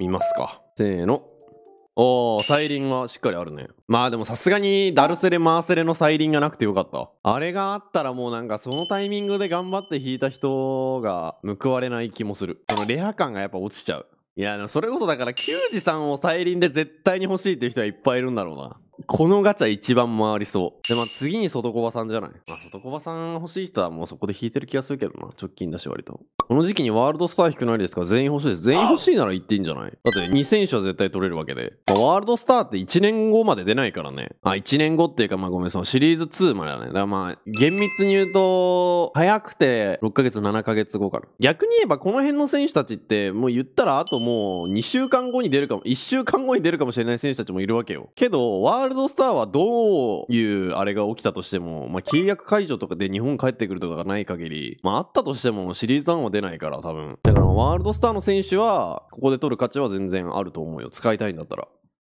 見ますか。せーの。おー、サイリンはしっかりあるね。まあでもさすがにダルセレマーセレのサイリンがなくてよかった。あれがあったらもうなんかそのタイミングで頑張って弾いた人が報われない気もする。そのレア感がやっぱ落ちちゃう。いや、それこそだから、球児さんを再臨で絶対に欲しいっていう人はいっぱいいるんだろうな。このガチャ一番回りそう。で、まあ次に外小バさんじゃないまあ外小バさん欲しい人はもうそこで引いてる気がするけどな。直近だし割と。この時期にワールドスター引くないですか全員欲しいです。全員欲しいなら言っていいんじゃないだって2選手は絶対取れるわけで。まあ、ワールドスターって1年後まで出ないからね。あ、1年後っていうかまあごめん、そのシリーズ2までだね。だからまあ厳密に言うと、早くて6ヶ月、7ヶ月後かな。逆に言えばこの辺の選手たちってもう言ったらあともう2週間後に出るかも、1週間後に出るかもしれない選手たちもいるわけよ。けど、ワールドドスターはどういうあれが起きたとしても、まあ、契約解除とかで日本帰ってくるとかがない限り、まあ、あったとしてもシリーズ1は出ないから、多分。だから、ワールドスターの選手は、ここで取る価値は全然あると思うよ。使いたいんだったら。